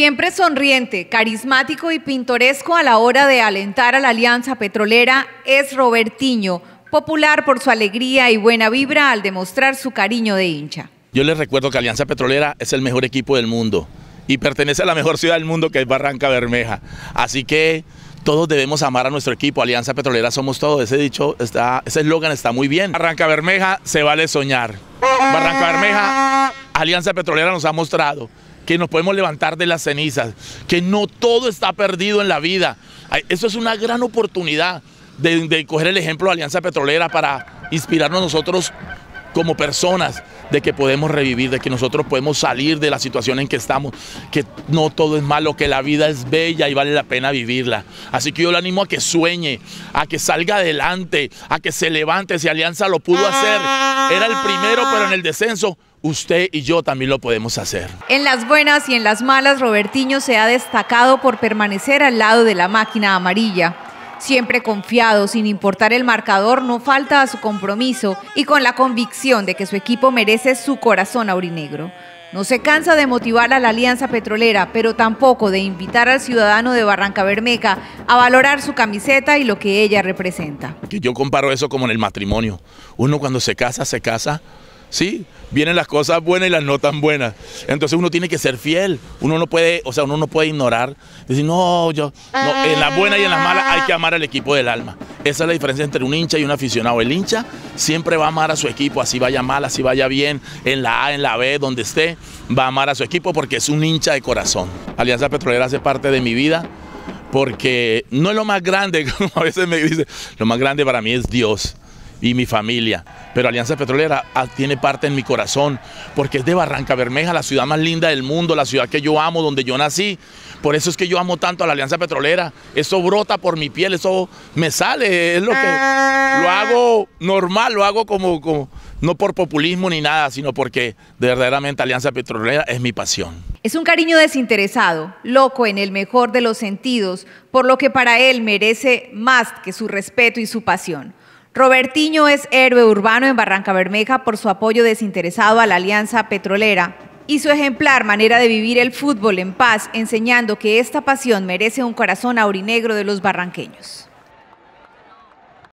Siempre sonriente, carismático y pintoresco a la hora de alentar a la alianza petrolera es Robertiño, popular por su alegría y buena vibra al demostrar su cariño de hincha. Yo les recuerdo que Alianza Petrolera es el mejor equipo del mundo y pertenece a la mejor ciudad del mundo que es Barranca Bermeja. Así que todos debemos amar a nuestro equipo, Alianza Petrolera somos todos, ese dicho, está, ese eslogan está muy bien. Barranca Bermeja se vale soñar. Barranca Bermeja, Alianza Petrolera nos ha mostrado que nos podemos levantar de las cenizas, que no todo está perdido en la vida. Eso es una gran oportunidad de, coger el ejemplo de Alianza Petrolera para inspirarnos nosotros como personas, de que podemos revivir, de que nosotros podemos salir de la situación en que estamos, que no todo es malo, que la vida es bella y vale la pena vivirla. Así que yo le animo a que sueñe, a que salga adelante, a que se levante, si Alianza lo pudo hacer, era el primero pero en el descenso usted y yo también lo podemos hacer. En las buenas y en las malas, Robertiño se ha destacado por permanecer al lado de la máquina amarilla. Siempre confiado, sin importar el marcador, no falta a su compromiso y con la convicción de que su equipo merece su corazón aurinegro. No se cansa de motivar a la Alianza Petrolera, pero tampoco de invitar al ciudadano de Barranca Bermeja a valorar su camiseta y lo que ella representa. Yo comparo eso como en el matrimonio. Uno cuando se casa, se casa ¿sí? Vienen las cosas buenas y las no tan buenas. Entonces uno tiene que ser fiel. Uno no puede, o sea, uno no puede ignorar. Decir, no, yo, en las buenas y en las malas hay que amar al equipo del alma. Esa es la diferencia entre un hincha y un aficionado. El hincha siempre va a amar a su equipo, así vaya mal, así vaya bien, en la A, en la B, donde esté, va a amar a su equipo porque es un hincha de corazón. Alianza Petrolera hace parte de mi vida porque no es lo más grande, como a veces me dice, lo más grande para mí es Dios y mi familia. Pero Alianza Petrolera ah, tiene parte en mi corazón, porque es de Barranca Bermeja, la ciudad más linda del mundo, la ciudad que yo amo, donde yo nací. Por eso es que yo amo tanto a la Alianza Petrolera. Eso brota por mi piel, eso me sale, es lo que lo ah. hago normal, lo hago como, no por populismo ni nada, sino porque verdaderamente Alianza Petrolera es mi pasión. Es un cariño desinteresado, loco en el mejor de los sentidos, por lo que para él merece más que su respeto y su pasión. Robertiño es héroe urbano en Barranca Bermeja por su apoyo desinteresado a la Alianza Petrolera y su ejemplar manera de vivir el fútbol en paz, enseñando que esta pasión merece un corazón aurinegro de los barranqueños.